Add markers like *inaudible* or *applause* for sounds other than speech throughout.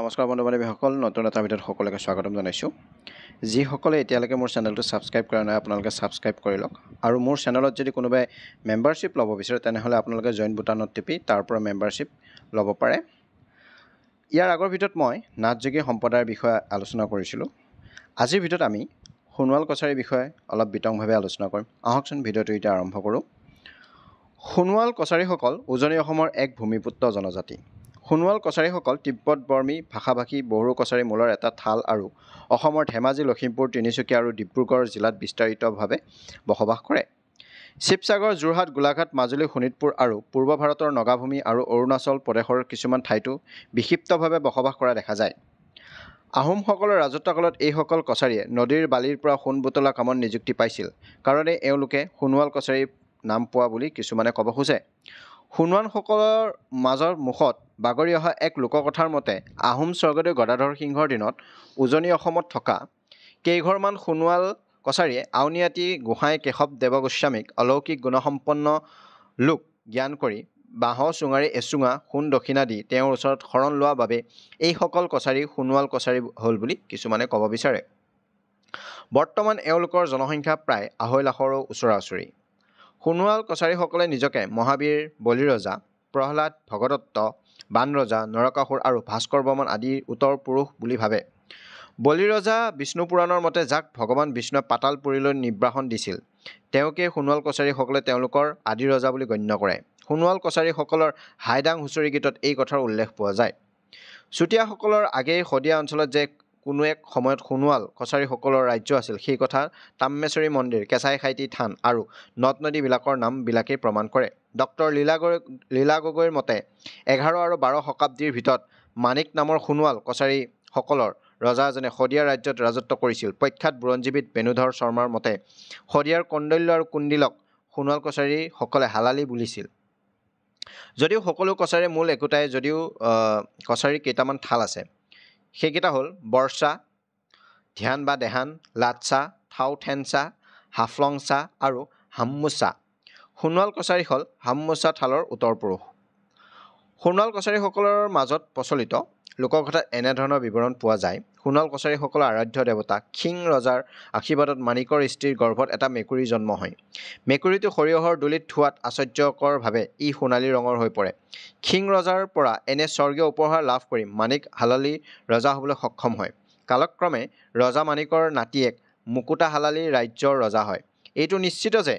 নমস্কাৰ বন্ধু বান্ধৱীসকল নতুন এটা ভিডিঅ'ত সকলোকে স্বাগতম জনাইছোঁ যিসকলে এতিয়ালৈকে মোৰ চেনেলটো ছাবস্ক্ৰাইব কৰা নাই আপোনালোকে ছাবস্ক্ৰাইব কৰি লওক আৰু মোৰ চেনেলত যদি কোনোবাই মেম্বাৰশ্বিপ ল'ব বিচাৰে তেনেহ'লে আপোনালোকে জইন বুটানত টিপি তাৰ পৰা মেম্বাৰশ্বিপ ল'ব পাৰে ইয়াৰ আগৰ ভিতৰত মই নাথযোগী সম্প্ৰদায়ৰ বিষয়ে আলোচনা কৰিছিলোঁ আজিৰ ভিতৰত আমি সোণোৱাল কছাৰীৰ বিষয়ে অলপ বিতংভাৱে আলোচনা কৰিম আহকচোন ভিডিঅ'টো এতিয়া আৰম্ভ কৰোঁ সোণোৱাল কছাৰীসকল উজনি অসমৰ এক ভূমিপুত্ৰ জনজাতি সোণোৱাল কছাৰীসকল তিব্বত বৰ্মী ভাষা ভাষী বড়ো কছাৰী মূলৰ এটা থাল আৰু অসমৰ ধেমাজি লখিমপুৰ তিনিচুকীয়া আৰু ডিব্ৰুগড় জিলাত বিস্তাৰিতভাৱে বসবাস কৰে শিৱসাগৰ যোৰহাট গোলাঘাট মাজুলী শোণিতপুৰ আৰু পূৰ্ব ভাৰতৰ নগাভূমি আৰু অৰুণাচল প্ৰদেশৰ কিছুমান ঠাইতো বিক্ষিপ্তভাৱে বসবাস কৰা দেখা যায় আহোমসকলৰ ৰাজত্বকালত এইসকল কছাৰীয়ে নদীৰ বালিৰ পৰা সোণ বুটলা কামত নিযুক্তি পাইছিল কাৰণে এওঁলোকে সোণোৱাল কছাৰীৰ নাম পোৱা বুলি কিছুমানে ক'ব খোজে সোণোৱালসকলৰ মাজৰ মুখত বাগৰি অহা এক লোককথাৰ মতে আহোম স্বৰ্গদেউ গদাধৰ সিংহৰ দিনত উজনি অসমত থকা কেইঘৰমান সোণোৱাল কছাৰীয়ে আউনীআটি গোহাঁই কেশৱ দেৱ গোস্বামীক অলৌকিক গুণসম্পন্ন লোক জ্ঞান কৰি বাঁহ চুঙাৰী এচুঙা সোণ দক্ষিণা দি তেওঁৰ ওচৰত শৰণ লোৱাৰ বাবে এইসকল কছাৰী সোণোৱাল কছাৰী হ'ল বুলি কিছুমানে ক'ব বিচাৰে বৰ্তমান এওঁলোকৰ জনসংখ্যা প্ৰায় আঢ়ৈ লাখৰো ওচৰা ওচৰি সোণোৱাল কছাৰীসকলে নিজকে মহাবীৰ বলিৰজা প্ৰহ্লাদ ভগদত্ত বান ৰজা নৰকাসুৰ আৰু ভাস্কৰ বৰ্মন আদিৰ উত্তৰ পুৰুষ বুলি ভাবে বলিৰজা বিষ্ণু পুৰাণৰ মতে যাক ভগৱান বিষ্ণুৱে পাতালপুৰীলৈ নিৰ্বাসন দিছিল তেওঁকে সোণোৱাল কছাৰীসকলে তেওঁলোকৰ আদি ৰজা বুলি গণ্য কৰে সোণোৱাল কছাৰীসকলৰ হাইদাং হুঁচৰি গীতত এই কথাৰ উল্লেখ পোৱা যায় চুতীয়াসকলৰ আগেয়ে শদিয়া অঞ্চলত যে কোনো এক সময়ত সোণোৱাল কছাৰীসকলৰ ৰাজ্য আছিল সেই কথা তাম্মেশ্বৰী মন্দিৰ কেঁচাই খাইটি থান আৰু নদ নদীবিলাকৰ নামবিলাকেই প্ৰমাণ কৰে ডক্টৰ লীলা গৈ লীলা গগৈৰ মতে এঘাৰ আৰু বাৰ শতাব্দীৰ ভিতৰত মানিক নামৰ সোণোৱাল কছাৰীসকলৰ ৰজা এজনে শদিয়া ৰাজ্যত ৰাজত্ব কৰিছিল প্ৰখ্যাত বুৰঞ্জীবিদ বেণুধৰ শৰ্মাৰ মতে শদিয়াৰ কণ্ডল্য আৰু কুণ্ডিলক সোণোৱাল কছাৰীসকলে হালালি বুলিছিল যদিও সকলো কছাৰীৰ মূল একোটাই যদিও কছাৰীৰ কেইটামান থাল আছে সেইকেইটা হ'ল বৰ্ষা ধ্যান বা দেহান লাটচা থাও থেনচা হাফলংচা আৰু হাম্মোচা সোণোৱাল কছাৰী হ'ল হাম্মোচা থালৰ উত্তৰ পুৰুষ সোণোৱাল কছাৰীসকলৰ মাজত প্ৰচলিত লোককথাত এনেধৰণৰ বিৱৰণ পোৱা যায় সোণাল কছাৰীসকলৰ আৰাধ্য দেৱতা খিং ৰজাৰ আশীৰ্বাদত মানিকৰ স্ত্ৰীৰ গৰ্ভত এটা মেকুৰী জন্ম হয় মেকুৰীটো সৰিয়হৰ দুলিত থোৱাত আশ্চৰ্যকৰভাৱে ই সোণালী ৰঙৰ হৈ পৰে খিং ৰজাৰ পৰা এনে স্বৰ্গীয় উপহাৰ লাভ কৰি মানিক হালালী ৰজা হ'বলৈ সক্ষম হয় কালক্ৰমে ৰজা মানিকৰ নাতিয়েক মুকুতা হালালী ৰাজ্যৰ ৰজা হয় এইটো নিশ্চিত যে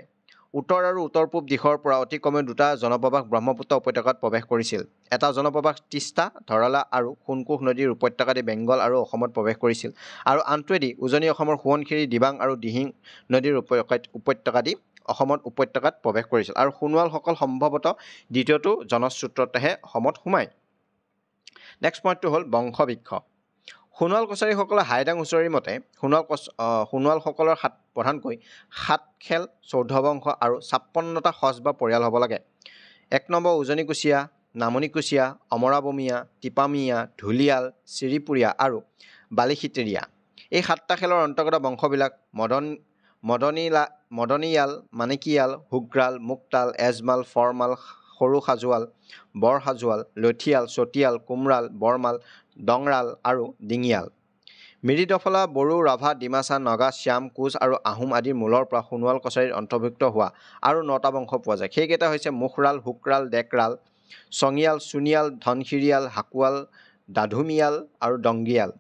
উত্তৰ আৰু উত্তৰ পূব দিশৰ পৰা অতি কমেও দুটা জনপ্ৰবাস ব্ৰহ্মপুত্ৰ উপত্যকাত প্ৰৱেশ কৰিছিল এটা জনপ্ৰবাস তিস্তা ধৰলা আৰু সোণকোষ নদীৰ উপত্যকাদি বেংগল আৰু অসমত প্ৰৱেশ কৰিছিল আৰু আনটোৱেদি উজনি অসমৰ সোৱণশিৰি দিবাং আৰু দিহিং নদীৰ উপত্যকাত উপত্যকাদি অসমত উপত্যকাত প্ৰৱেশ কৰিছিল আৰু সোণোৱালসকল সম্ভৱতঃ দ্বিতীয়টো জনশ্ৰোত্ৰতহে অসমত সোমায় নেক্সট পইণ্টটো হ'ল বংশবৃক্ষ সোণোৱাল কছাৰীসকলৰ হাইদাং হুঁচৰিৰ মতে সোণোৱাল কছ সোণোৱালসকলৰ সাত প্ৰধানকৈ সাত খেল চৌধ বংশ আৰু ছাপন্নটা সজ বা পৰিয়াল হ'ব লাগে এক নম্বৰ উজনি উজনিকুচীয়া নামনিকুচীয়া অমৰাবমীয়া টিপামিয়া ঢুলিয়াল চিৰিপুৰীয়া আৰু বালিসিতেৰিয়া এই সাতটা খেলৰ অন্তৰ্গত বংশবিলাক মদন মদনীলা মদনীয়াল মানিকীয়াল হুগ্ৰাল মুক্তাল এজমাল ফৰমাল সৰু সাজোৱাল বৰ সাজোৱাল লঠিয়াল চতিয়াল কোমৰাল বৰমাল ডঙৰাল আৰু ডিঙিয়াল মিৰিদফলা বড়ো ৰাভা ডিমাচা নগা শ্যাম কোচ আৰু আহোম আদিৰ মূলৰ পৰা সোণোৱাল কছাৰীত অন্তৰ্ভুক্ত হোৱা আৰু নটা বংশ পোৱা যায় সেইকেইটা হৈছে মুখৰাল শুকৰাল ডেকৰাল চঙিয়াল চুনিয়াল ধনশিৰিয়াল হাকোৱাল দাধুমিয়াল আৰু ডংগিয়াল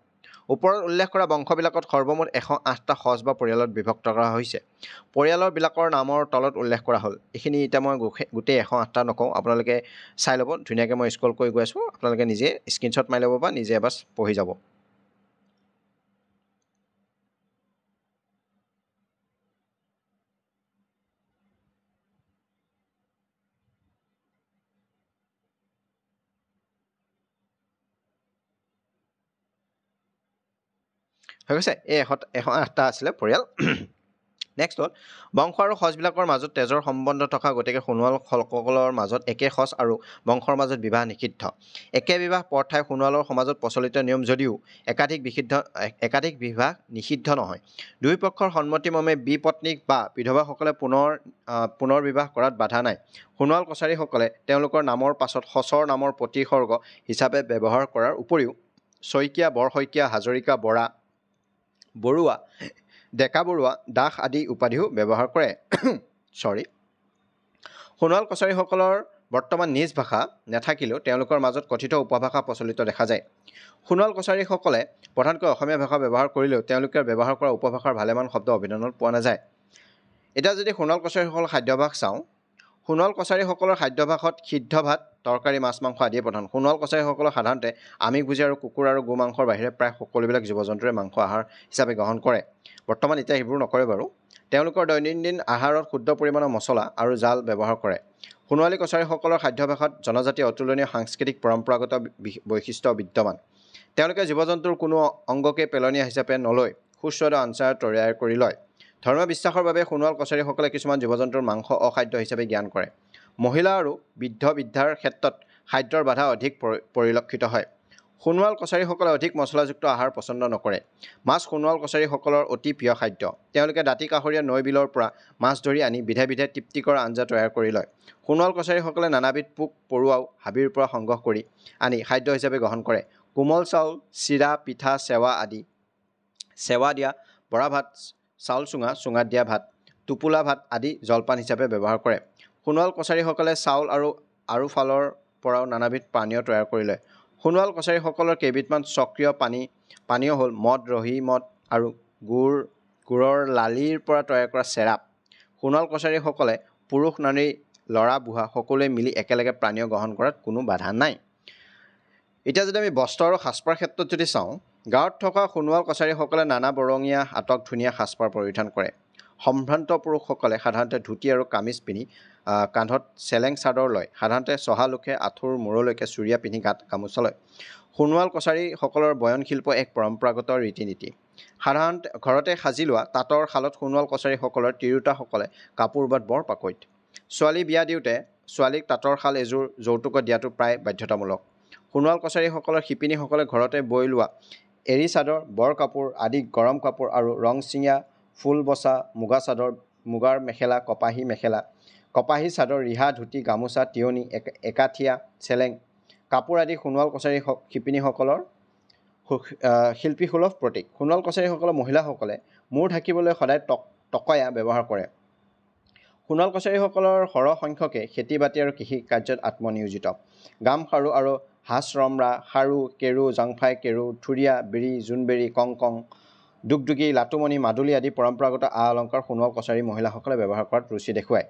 ওপৰত উল্লেখ কৰা বংশবিলাকত সৰ্বমুঠ এশ আঠটা সজ বা পৰিয়ালত বিভক্ত কৰা হৈছে পৰিয়ালৰবিলাকৰ নামৰ তলত উল্লেখ কৰা হ'ল এইখিনি এতিয়া মই গোটেই এশ আঠটা নকওঁ আপোনালোকে চাই ল'ব ধুনীয়াকৈ মই স্কল কৰি গৈ আছোঁ আপোনালোকে নিজে স্ক্ৰীণশ্বট মাৰি ল'ব বা নিজে এবাৰ পঢ়ি যাব হৈ গৈছে এই এশ এশ আঠটা আছিলে পৰিয়াল নেক্সট *clears throat* হ'ল বংশ আৰু সঁচবিলাকৰ মাজত তেজৰ সম্বন্ধ থকা গতিকে সোণোৱাল সলকসকলৰ মাজত একে সঁচ আৰু বংশৰ মাজত বিবাহ নিষিদ্ধ একে বিবাহ প্ৰথাই সোণোৱালৰ সমাজত প্ৰচলিত নিয়ম যদিও একাধিক বিষিদ্ধ একাধিক বিবাহ নিষিদ্ধ নহয় দুই পক্ষৰ সন্মতিমৰ্মে বি পত্নীক বা বিধৱাসকলে পুনৰ পুনৰ বিবাহ কৰাত বাধা নাই সোণোৱাল কছাৰীসকলে তেওঁলোকৰ নামৰ পাছত সঁচৰ নামৰ প্ৰতিসৰ্গ হিচাপে ব্যৱহাৰ কৰাৰ উপৰিও শইকীয়া বৰ শইকীয়া হাজৰিকা বৰা বৰুৱা ডেকা বৰুৱা দাস আদি উপাধিও ব্যৱহাৰ কৰে চৰি *coughs* সোণোৱাল কছাৰীসকলৰ বৰ্তমান নিজ ভাষা নেথাকিলেও তেওঁলোকৰ মাজত কথিত উপভাষা প্ৰচলিত দেখা যায় সোণোৱাল কছাৰীসকলে প্ৰধানকৈ অসমীয়া ভাষা ব্যৱহাৰ কৰিলেও তেওঁলোকে ব্যৱহাৰ কৰা উপভাষাৰ ভালেমান শব্দ অভিধানত পোৱা নাযায় এতিয়া যদি সোণোৱাল কছাৰীসকলৰ খাদ্যভাস চাওঁ সোণোৱাল কছাৰীসকলৰ খাদ্যভাসত সিদ্ধ ভাত তৰকাৰী মাছ মাংস আদিয়ে প্ৰধান সোণোৱাল কছাৰীসকলক সাধাৰণতে আমি ভোজী আৰু কুকুৰ আৰু গো মাংসৰ বাহিৰে প্ৰায় সকলোবিলাক জীৱ জন্তুৰে মাংস আহাৰ হিচাপে গ্ৰহণ কৰে বৰ্তমান এতিয়া সেইবোৰ নকৰে বাৰু তেওঁলোকৰ দৈনন্দিন আহাৰত শুদ্ধ পৰিমাণৰ মছলা আৰু জাল ব্যৱহাৰ কৰে সোণোৱালী কছাৰীসকলৰ খাদ্যভাসত জনজাতি অতুলনীয় সাংস্কৃতিক পৰম্পৰাগত বৈশিষ্ট্য বিদ্যমান তেওঁলোকে জীৱ জন্তুৰ কোনো অংগকে পেলনীয়া হিচাপে নলৈ সুস্বাদু আঞ্চাৰ তৈয়াৰ কৰি লয় ধৰ্ম বিশ্বাসৰ বাবে সোণোৱাল কছাৰীসকলে কিছুমান জীৱ জন্তুৰ মাংস অখাদ্য হিচাপে জ্ঞান কৰে মহিলা আৰু বৃদ্ধ বৃদ্ধাৰ ক্ষেত্ৰত খাদ্যৰ বাধা অধিক পৰিলক্ষিত হয় সোণোৱাল কছাৰীসকলে অধিক মছলাযুক্ত আহাৰ পচন্দ নকৰে মাছ সোণোৱাল কছাৰীসকলৰ অতি প্ৰিয় খাদ্য তেওঁলোকে দাঁতি কাষৰীয়া নৈ বিলৰ পৰা মাছ ধৰি আনি বিধে বিধে তৃপ্তিকৰ আঞ্জা তৈয়াৰ কৰি লয় সোণোৱাল কছাৰীসকলে নানাবিধ পোক পৰুৱাও হাবিৰ পৰা সংগ্ৰহ কৰি আনি খাদ্য হিচাপে গ্ৰহণ কৰে কোমল চাউল চিৰা পিঠা চেৱা আদি চেৱা দিয়া বৰা ভাত চাউল চুঙা চুঙাত দিয়া ভাত টোপোলা ভাত আদি জলপান হিচাপে ব্যৱহাৰ কৰে সোণোৱাল কছাৰীসকলে চাউল আৰু আৰু ফালৰ পৰাও নানাবিধ পানীয় তৈয়াৰ কৰি লয় সোণোৱাল কছাৰীসকলৰ কেইবিধমান স্বক্ৰিয় পানী পানীয় হ'ল মদ ৰহি মদ আৰু গুড় গুড়ৰ লালিৰ পৰা তৈয়াৰ কৰা চেৰাপ সোণোৱাল কছাৰীসকলে পুৰুষ নাৰী ল'ৰা বুঢ়া সকলোৱে মিলি একেলগে পানীয় গ্ৰহণ কৰাত কোনো বাধা নাই এতিয়া যদি আমি বস্ত্ৰ আৰু সাজপাৰ ক্ষেত্ৰত যদি চাওঁ গাঁৱত থকা সোণোৱাল কছাৰীসকলে নানা বৰঙীয়া আটক ধুনীয়া সাজপাৰ পৰিধান কৰে সম্ভ্ৰান্ত পুৰুষসকলে সাধাৰণতে ধুতি আৰু কামিজ পিন্ধি কান্ধত চেলেং চাদৰ লয় সাধাৰণতে চহা লোকে আঁঠুৰ মূৰলৈকে চুৰিয়া পিন্ধি গাত গামোচা লয় সোণোৱাল কছাৰীসকলৰ বয়ন শিল্প এক পৰম্পৰাগত ৰীতি নীতি সাধাৰণতে ঘৰতে সাজি লোৱা তাঁতৰ শালত সোণোৱাল কছাৰীসকলৰ তিৰোতাসকলে কাপোৰ বাট বৰ পাকৈত ছোৱালী বিয়া দিওঁতে ছোৱালীক তাঁতৰ শাল এযোৰ যৌতুকত দিয়াটো প্ৰায় বাধ্যতামূলক সোণোৱাল কছাৰীসকলৰ শিপিনীসকলে ঘৰতে বৈ লোৱা এৰী চাদৰ বৰ কাপোৰ আদি গৰম কাপোৰ আৰু ৰং চিঙা ফুল বচা মুগা চাদৰ মুগাৰ মেখেলা কপাহী মেখেলা কপাহী চাদৰ ৰিহা ধুতি গামোচা তিয়নি একাঠিয়া চেলেং কাপোৰ আদি সোণোৱাল কছাৰী শিপিনীসকলৰ শিল্পীসুলভ প্ৰতীক সোণোৱাল কছাৰীসকলৰ মহিলাসকলে মূৰ ঢাকিবলৈ সদায় টক টকয়া ব্যৱহাৰ কৰে সোণাল কছাৰীসকলৰ সৰহসংখ্যকে খেতি বাতি আৰু কৃষি কাৰ্যত আত্মনিয়োজিত গামখাৰু আৰু ৰমৰা খাৰু কেৰু জংফাই কেৰু থুৰীয়া বিৰি জোনবেৰী কংকং ডুগডুগী লাটুমণি মাদুলী আদি পৰম্পৰাগত আ অলংকাৰ সোণোৱাল কছাৰী মহিলাসকলে ব্যৱহাৰ কৰাত ৰুচি দেখুৱায়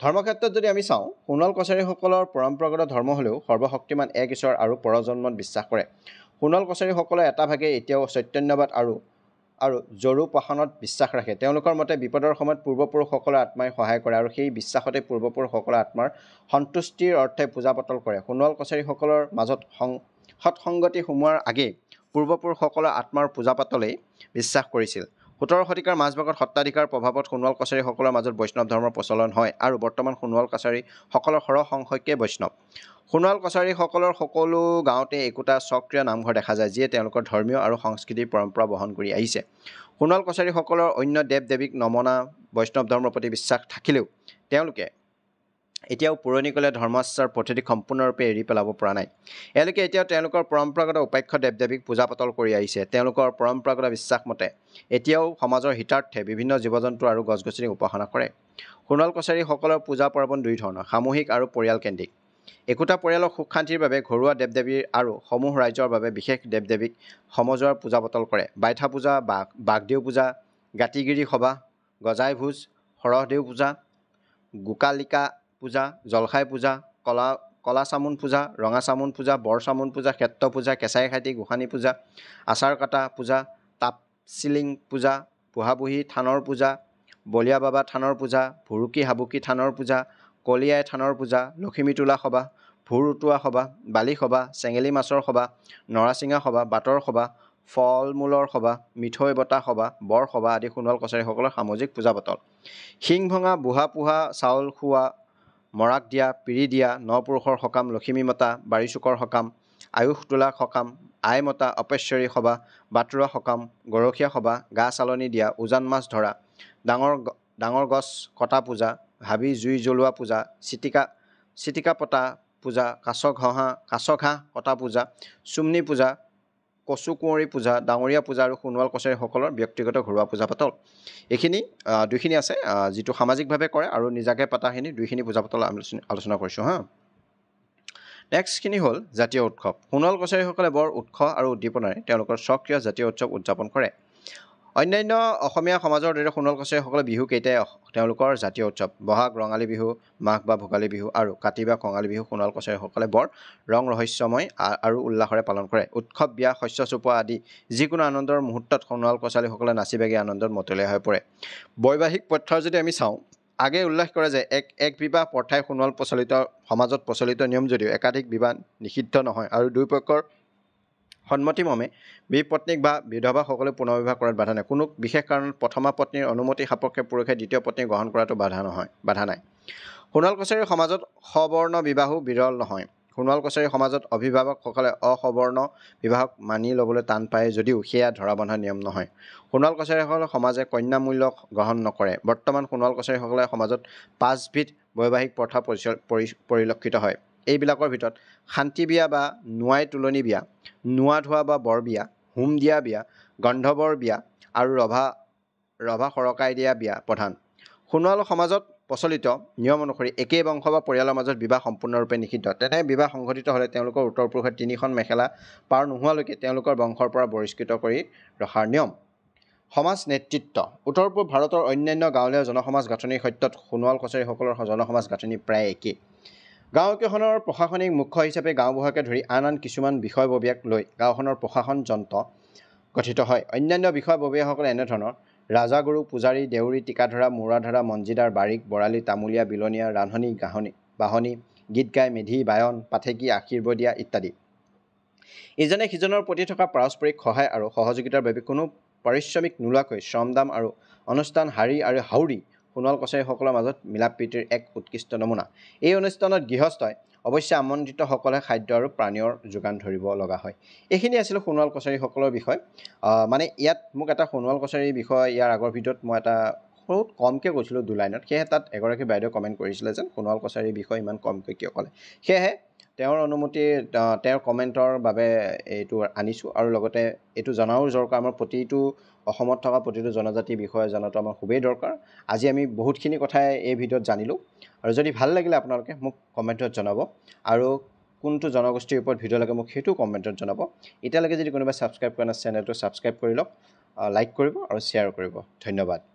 ধৰ্মক্ষেত্ৰত যদি আমি চাওঁ সোণোৱাল কছাৰীসকলৰ পৰম্পৰাগত ধৰ্ম হ'লেও সৰ্বশক্তিমান এক ঈশ্বৰ আৰু পৰজন্মত বিশ্বাস কৰে সোণোৱাল কছাৰীসকলৰ এটা ভাগে এতিয়াও চৈতন্যবাদ আৰু আৰু জৰু পাষাণত বিশ্বাস ৰাখে তেওঁলোকৰ মতে বিপদৰ সময়ত পূৰ্বপুৰুষসকলৰ আত্মাই সহায় কৰে আৰু সেই বিশ্বাসতে পূৰ্বপুৰুষসকলে আত্মাৰ সন্তুষ্টিৰ অৰ্থে পূজা পাতল কৰে সোণোৱাল কছাৰীসকলৰ মাজত সং সৎসংগতি সোমোৱাৰ আগেয়ে পূৰ্বপুৰুষসকলৰ আত্মাৰ পূজা পাতলেই বিশ্বাস কৰিছিল সোতৰ শতিকাৰ মাজভাগত সত্তাধিকাৰ প্ৰভাৱত সোণোৱাল কছাৰীসকলৰ মাজত বৈষ্ণৱ ধৰ্মৰ প্ৰচলন হয় আৰু বৰ্তমান সোণোৱাল কছাৰীসকলৰ সৰহ সৰহসংখ্যকে বৈষ্ণৱ সোণোৱাল কছাৰীসকলৰ সকলো গাঁৱতে একোটা স্বক্ৰিয় নামঘৰ দেখা যায় যিয়ে তেওঁলোকৰ ধৰ্মীয় আৰু সংস্কৃতিৰ পৰম্পৰা বহন কৰি আহিছে সোণোৱাল কছাৰীসকলৰ অন্য দেৱ দেৱীক নমনা বৈষ্ণৱ ধৰ্মৰ প্ৰতি বিশ্বাস থাকিলেও তেওঁলোকে এতিয়াও পুৰণি কলে ধৰ্মাশ্বাৰ পদ্ধতি সম্পূৰ্ণৰূপে এৰি পেলাব পৰা নাই এওঁলোকে এতিয়াও তেওঁলোকৰ পৰম্পৰাগত উপাক্ষ দেৱ দেৱীক পূজা পাতল কৰি আহিছে তেওঁলোকৰ পৰম্পৰাগত বিশ্বাসমতে এতিয়াও সমাজৰ হিতাৰ্থে বিভিন্ন জীৱ জন্তু আৰু গছ গছনি উপাসনা কৰে সোণাল কছাৰীসকলৰ পূজা পাৰ্বণ দুই ধৰণৰ সামূহিক আৰু পৰিয়ালকেন্দ্ৰিক একোটা পৰিয়ালৰ সুখ শান্তিৰ বাবে ঘৰুৱা দেৱ দেৱীৰ আৰু সমূহ ৰাইজৰ বাবে বিশেষ দেৱ দেৱীক সমজুৱাৰ পূজা পাতল কৰে বাইথা পূজা বাঘ বাঘদেউ পূজা গাতিগিৰি সভা গজাই ভোজ সৰহদেউ পূজা গোকালিকা পূজা জলসাই পূজা কলা কলা চামুন পূজা ৰঙা চামুন পূজা বৰ চামুন পূজা ক্ষেত্ৰ পূজা কেঁচাই খাতি গোঁসানী পূজা আচাৰ কটা পূজা তাপচিলিং পূজা বুঢ়াবুঢ়ী থানৰ পূজা বলিয়া বাবা থানৰ পূজা ভুৰুকি হাবুকি থানৰ পূজা কলিয়াই থানৰ পূজা লখিমীতোলা সবাহ ভূৰ উটোৱা সবাহ বালি সবাহ চেঙেলী মাছৰ সবাহ নৰাচিঙা সবাহ বাটৰ সবাহ ফল মূলৰ সবাহ মিঠৈ বতা সবাহ বৰসবাহ আদি সোণোৱাল কছাৰীসকলৰ সামাজিক পূজা পাতল শিং ভঙা বুঢ়া পোহা চাউল খোৱা মৰাক দিয়া পিৰি দিয়া ন পুৰুষৰ সকাম লখিমী মতা বাৰীচুকৰ সকাম আয়ুস তোলা সকাম আই মতা অপেশ্বৰী সবাহ বাটৰুৱা সকাম গৰখীয়া সবাহ গা চালনি দিয়া উজান মাছ ধৰা ডাঙৰ ডাঙৰ গছ কটা পূজা হাবি জুই জ্বলোৱা পূজা চিটিকা চিটিকা পতা পূজা কাছ ঘঁহা কাছ ঘাঁহ কটা পূজা চুমনি পূজা কচু কুঁৱৰী পূজা ডাঙৰীয়া পূজা আৰু সোণোৱাল কছাৰীসকলৰ ব্যক্তিগত ঘৰুৱা পূজা পাতল এইখিনি দুইখিনি আছে যিটো সামাজিকভাৱে কৰে আৰু নিজাকৈ পতাখিনি দুইখিনি পূজা পাতল আলোচনী আলোচনা কৰিছোঁ হা নেক্সটখিনি হ'ল জাতীয় উৎসৱ সোণোৱাল কছাৰীসকলে বৰ উৎস আৰু উদ্দীপনাৰে তেওঁলোকৰ স্বকীয় জাতীয় উৎসৱ উদযাপন কৰে অন্যান্য অসমীয়া সমাজৰ দৰে সোণোৱাল কছাৰীসকলে বিহু কেইটাই তেওঁলোকৰ জাতীয় উৎসৱ বহাগ ৰঙালী বিহু মাঘ বা ভোগালী বিহু আৰু কাতি বা কঙালী বিহু সোণোৱাল কছাৰীসকলে বৰ ৰং ৰহস্যময় আৰু উল্লাসৰে পালন কৰে উৎসৱ বিয়া শস্য চপোৱা আদি যিকোনো আনন্দৰ মুহূৰ্তত সোণোৱাল কছাৰীসকলে নাচি বাগি আনন্দত মতলীয়া হৈ পৰে বৈবাহিক পথ্যৰ যদি আমি চাওঁ আগে উল্লেখ কৰে যে এক এক বিবাহ প্ৰথাই সোণোৱাল প্ৰচলিত সমাজত প্ৰচলিত নিয়ম যদিও একাধিক বিবাহ নিষিদ্ধ নহয় আৰু দুয়োপক্ষৰ সন্মতিমৰ্মে বি পত্নীক বা পুনৰ বিবাহ কৰাত বাধা নাই কোনো বিশেষ কাৰণত প্ৰথমা পত্নীৰ অনুমতি সাপক্ষে পুৰুষে দ্বিতীয় পত্নী গ্ৰহণ কৰাটো বাধা নহয় বাধা নাই সোণোৱাল কছাৰীৰ সমাজত সবৰ্ণ বিবাহো বিৰল নহয় সোণোৱাল কছাৰীৰ সমাজত অভিভাৱকসকলে অসবৰ্ণ বিবাহক মানি ল'বলৈ টান পায় যদিও সেয়া ধৰা বন্ধা নিয়ম নহয় সোণোৱাল কছাৰীসকলে সমাজে কন্যা মূল্য গ্ৰহণ নকৰে বৰ্তমান সোণোৱাল কছাৰীসকলে সমাজত পাঁচবিধ বৈবাহিক প্ৰথা পৰিচয় পৰিলক্ষিত হয় এইবিলাকৰ ভিতৰত শান্তি বিয়া বা নোৱাই তোলনি বিয়া নোৱা ধোৱা বা বৰ বিয়া হোম দিয়া বিয়া গন্ধবৰ বিয়া আৰু ৰভা ৰভা সৰকাই দিয়া বিয়া প্ৰধান সোণোৱাল সমাজত প্ৰচলিত নিয়ম অনুসৰি একেই বংশ বা পৰিয়ালৰ মাজত বিবাহ সম্পূৰ্ণৰূপে নিষিদ্ধ তেনে বিবাহ সংঘটিত হ'লে তেওঁলোকৰ উত্তৰ পুৰুষে তিনিখন মেখেলা পাৰ নোহোৱালৈকে তেওঁলোকৰ বংশৰ পৰা বহিষ্কৃত কৰি ৰখাৰ নিয়ম সমাজ নেতৃত্ব উত্তৰ পূব ভাৰতৰ অন্যান্য গাঁৱলীয়া জনসমাজ গাঁথনিৰ সত্যত সোণোৱাল কছাৰীসকলৰ জনসমাজ গাঁথনি প্ৰায় একেই গাঁওকেইখনৰ প্ৰশাসনিক মুখ্য হিচাপে গাঁওবুঢ়াকে ধৰি আন আন কিছুমান বিষয়ববীয়াক লৈ গাঁওখনৰ প্ৰশাসন যন্ত্ৰ গঠিত হয় অন্যান্য বিষয়ববীয়াসকলে এনেধৰণৰ ৰাজাগুৰু পূজাৰী দেউৰী টিকাধৰা মূৰাধৰা মঞ্জিদাৰ বাৰিক বৰালি তামুলীয়া বিলনীয়া ৰান্ধনি গাহনি বাহনী গীত গাই মেধি বায়ন পাঠেকী আশীৰ্বদীয়া ইত্যাদি ইজনে সিজনৰ প্ৰতি থকা পাৰস্পৰিক সহায় আৰু সহযোগিতাৰ বাবে কোনো পাৰিশ্ৰমিক নোলোৱাকৈ শ্ৰমদাম আৰু অনুষ্ঠান শাৰী আৰু হাউৰি সোণোৱাল কছাৰীসকলৰ মাজত মিলা প্ৰীতিৰ এক উৎকৃষ্ট নমুনা এই অনুষ্ঠানত গৃহস্থই অৱশ্যে আমন্ত্ৰিতসকলে খাদ্য আৰু প্ৰাণীয়ৰ যোগান ধৰিব লগা হয় এইখিনি আছিল সোণোৱাল কছাৰীসকলৰ বিষয় মানে ইয়াত মোক এটা সোণোৱাল কছাৰীৰ বিষয় ইয়াৰ আগৰ ভিডিঅ'ত মই এটা বহুত কমকৈ কৈছিলোঁ দুলাইনত সেয়েহে তাত এগৰাকী বাইদেউ কমেণ্ট কৰিছিলে যেন সোণোৱাল কছাৰীৰ বিষয়ে ইমান কমকৈ কিয় ক'লে সেয়েহে তেওঁৰ অনুমতি তেওঁৰ কমেণ্টৰ বাবে এইটো আনিছোঁ আৰু লগতে এইটো জনাও দৰকাৰ আমাৰ প্ৰতিটো অসমত থকা প্ৰতিটো জনজাতিৰ বিষয়ে জনাটো আমাৰ খুবেই দৰকাৰ আজি আমি বহুতখিনি কথাই এই ভিডিঅ'ত জানিলোঁ আৰু যদি ভাল লাগিলে আপোনালোকে মোক কমেণ্টত জনাব আৰু কোনটো জনগোষ্ঠীৰ ওপৰত ভিডিঅ' লাগে মোক সেইটো কমেণ্টত জনাব এতিয়ালৈকে যদি কোনোবাই ছাবস্ক্ৰাইব কৰা নাই চেনেলটো ছাবস্ক্ৰাইব কৰি লওক লাইক কৰিব আৰু শ্বেয়াৰ কৰিব ধন্যবাদ